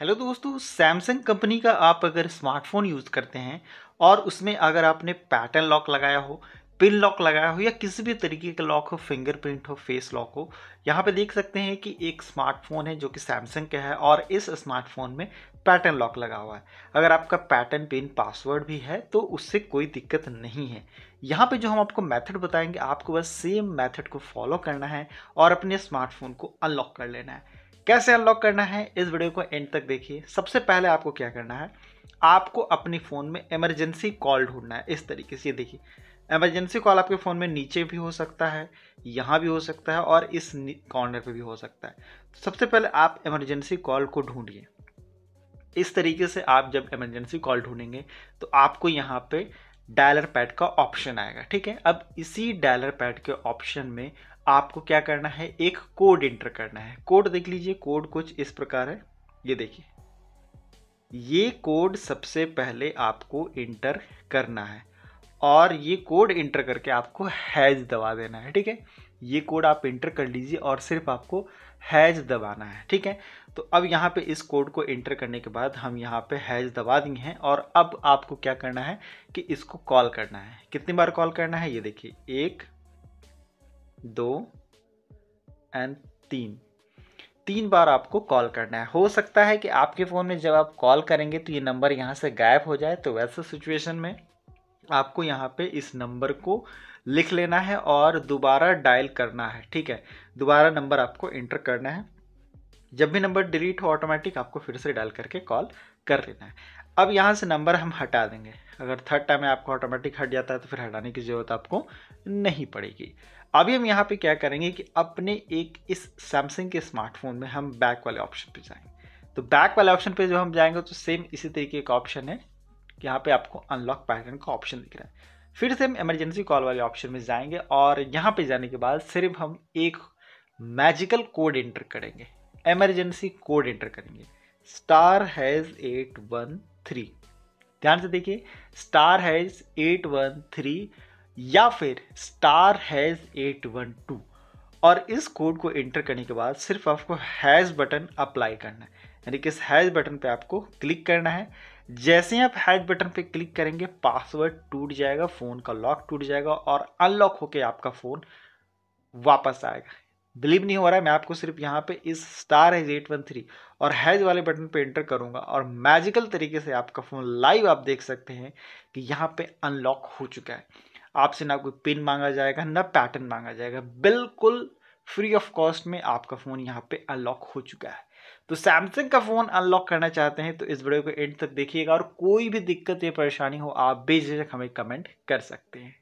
hello दोस्तों Samsung company का आप अगर स्मार्टफोन यूज़ करते हैं और उसमें अगर आपने पैटर्न लॉक लगाया हो पिन लॉक लगाया हो या किसी भी तरीके का लॉक हो फिंगरप्रिंट हो फेस लॉक हो यहाँ पे देख सकते हैं कि एक स्मार्टफोन है जो कि सैमसंग का है और इस स्मार्टफोन में पैटर्न लॉक लगा हुआ है अगर आपका पैटर्न पिन पासवर्ड भी है तो उससे कोई दिक्कत नहीं है यहाँ पे जो हम आपको मेथड बताएंगे आपको बस सेम मेथड को फॉलो करना है और अपने स्मार्टफोन को अनलॉक कर लेना है कैसे अनलॉक करना है इस वीडियो को एंड तक देखिए सबसे पहले आपको क्या करना है आपको अपने फ़ोन में इमरजेंसी कॉल ढूंढना है इस तरीके से देखिए इमरजेंसी कॉल आपके फ़ोन में नीचे भी हो सकता है यहाँ भी हो सकता है और इस कॉर्नर पे भी हो सकता है तो सबसे पहले आप इमरजेंसी कॉल को ढूंढिए इस तरीके से आप जब इमरजेंसी कॉल ढूंढेंगे तो आपको यहाँ पे डायलर पैड का ऑप्शन आएगा ठीक है अब इसी डायलर पैड के ऑप्शन में आपको क्या करना है एक कोड एंटर करना है कोड देख लीजिए कोड कुछ इस प्रकार है ये देखिए ये कोड सबसे पहले आपको इंटर करना है और ये कोड इंटर करके आपको हैज दबा देना है ठीक है ये कोड आप इंटर कर लीजिए और सिर्फ आपको हैज दबाना है ठीक है तो अब यहाँ पे इस कोड को इंटर करने के बाद हम यहाँ पे हैज दबा दिए हैं और अब आपको क्या करना है कि इसको कॉल करना है कितनी बार कॉल करना है ये देखिए एक दो एंड तीन तीन बार आपको कॉल करना है हो सकता है कि आपके फ़ोन में जब आप कॉल करेंगे तो ये नंबर यहाँ से गायब हो जाए तो वैसे सिचुएशन में आपको यहाँ पे इस नंबर को लिख लेना है और दोबारा डायल करना है ठीक है दोबारा नंबर आपको इंटर करना है जब भी नंबर डिलीट हो ऑटोमेटिक आपको फिर से डाल करके कॉल कर लेना है अब यहाँ से नंबर हम हटा देंगे अगर थर्ड टाइम आपको ऑटोमेटिक हट जाता है तो फिर हटाने की ज़रूरत आपको नहीं पड़ेगी अभी हम यहाँ पे क्या करेंगे कि अपने एक इस सैमसंग के स्मार्टफोन में हम बैक वाले ऑप्शन पे जाएंगे तो बैक वाले ऑप्शन पे जब हम जाएंगे तो सेम इसी तरीके का ऑप्शन है यहाँ पे आपको अनलॉक पैटर्न का ऑप्शन दिख रहा है फिर से हम इमरजेंसी कॉल वाले ऑप्शन में जाएंगे और यहाँ पे जाने के बाद सिर्फ हम एक मैजिकल कोड एंटर करेंगे एमरजेंसी कोड एंटर करेंगे star hash eight one three ध्यान से देखिए star hash eight one three या फिर star hash eight one two और इस कोड को एंटर करने के बाद सिर्फ आपको हैज़ बटन अप्लाई करना है यानी कि इस हैज़ बटन पे आपको क्लिक करना है जैसे ही आप हैज बटन पे क्लिक करेंगे पासवर्ड टूट जाएगा फ़ोन का लॉक टूट जाएगा और अनलॉक होकर आपका फ़ोन वापस आएगा बिलीव नहीं हो रहा है मैं आपको सिर्फ यहाँ पे इस star hash eight one three और हैज वाले बटन पे एंटर करूँगा और मैजिकल तरीके से आपका फ़ोन लाइव आप देख सकते हैं कि यहाँ पे अनलॉक हो चुका है आपसे ना कोई पिन मांगा जाएगा ना पैटर्न मांगा जाएगा बिल्कुल फ्री ऑफ कॉस्ट में आपका फ़ोन यहाँ पे अनलॉक हो चुका है तो सैमसंग का फ़ोन अनलॉक करना चाहते हैं तो इस वीडियो को एंड तक देखिएगा और कोई भी दिक्कत या परेशानी हो आप बेझिझक हमें कमेंट कर सकते हैं